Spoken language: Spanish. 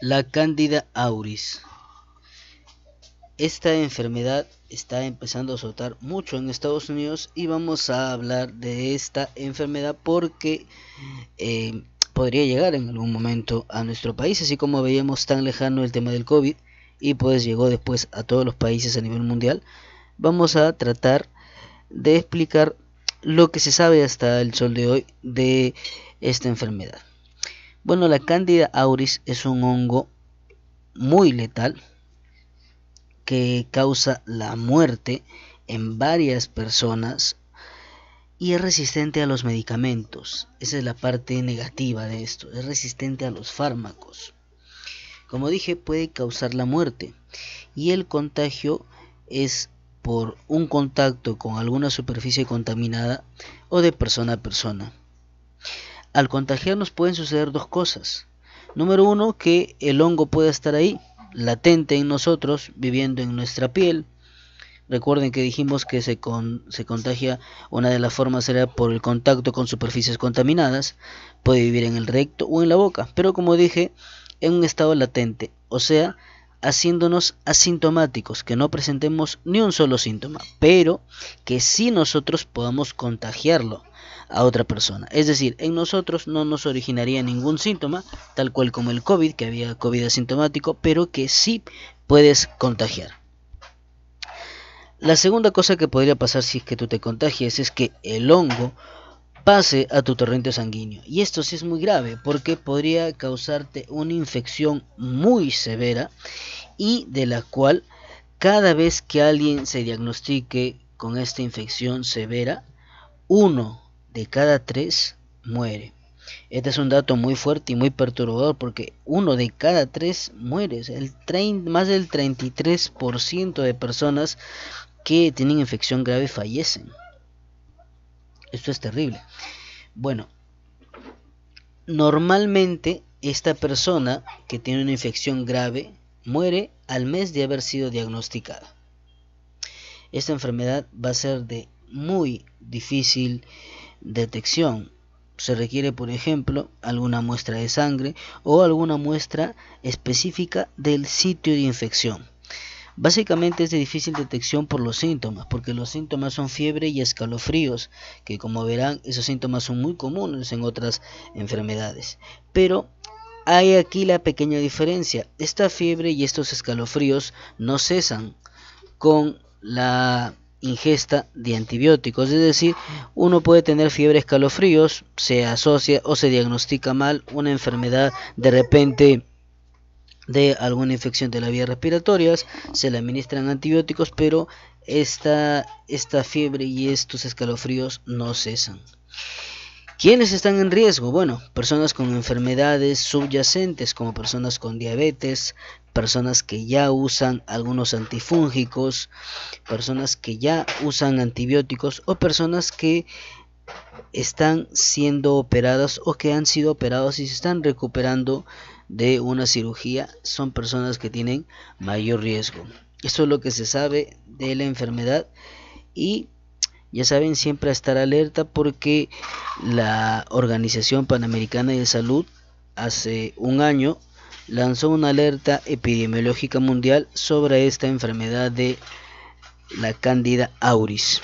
La cándida auris. Esta enfermedad está empezando a soltar mucho en Estados Unidos y vamos a hablar de esta enfermedad porque eh, podría llegar en algún momento a nuestro país, así como veíamos tan lejano el tema del COVID y pues llegó después a todos los países a nivel mundial. Vamos a tratar de explicar lo que se sabe hasta el sol de hoy de esta enfermedad. Bueno, la Candida auris es un hongo muy letal que causa la muerte en varias personas y es resistente a los medicamentos. Esa es la parte negativa de esto. Es resistente a los fármacos. Como dije, puede causar la muerte. Y el contagio es por un contacto con alguna superficie contaminada o de persona a persona. Al contagiarnos pueden suceder dos cosas. Número uno, que el hongo pueda estar ahí, latente en nosotros, viviendo en nuestra piel. Recuerden que dijimos que se, contagia, una de las formas será por el contacto con superficies contaminadas, puede vivir en el recto o en la boca, pero como dije, en un estado latente, o sea, haciéndonos asintomáticos, que no presentemos ni un solo síntoma, pero que sí nosotros podamos contagiarlo a otra persona. Es decir, en nosotros no nos originaría ningún síntoma, tal cual como el COVID, que había COVID asintomático, pero que sí puedes contagiar. La segunda cosa que podría pasar si es que tú te contagias es que el hongo pase a tu torrente sanguíneo. Y esto sí es muy grave porque podría causarte una infección muy severa y de la cual cada vez que alguien se diagnostique con esta infección severa, uno de cada tres muere. Este es un dato muy fuerte y muy perturbador porque uno de cada tres muere. El trein, más del 33% de personas que tienen infección grave fallecen. Esto es terrible. Bueno, normalmente esta persona que tiene una infección grave muere al mes de haber sido diagnosticada. Esta enfermedad va a ser de muy difícil detección. Se requiere, por ejemplo, alguna muestra de sangre o alguna muestra específica del sitio de infección. Básicamente es de difícil detección por los síntomas, porque los síntomas son fiebre y escalofríos, que como verán esos síntomas son muy comunes en otras enfermedades. Pero hay aquí la pequeña diferencia, esta fiebre y estos escalofríos no cesan con la ingesta de antibióticos. Es decir, uno puede tener fiebre, escalofríos, se asocia o se diagnostica mal una enfermedad de repente de alguna infección de la vía respiratorias, se le administran antibióticos, pero esta, esta fiebre y estos escalofríos no cesan. ¿Quiénes están en riesgo? Bueno, personas con enfermedades subyacentes como personas con diabetes, personas que ya usan algunos antifúngicos, personas que ya usan antibióticos o personas que están siendo operadas o que han sido operadas y se están recuperando de una cirugía son personas que tienen mayor riesgo. Eso es lo que se sabe de la enfermedad y ya saben siempre estar alerta porque la Organización Panamericana de Salud hace un año lanzó una alerta epidemiológica mundial sobre esta enfermedad de la cándida auris.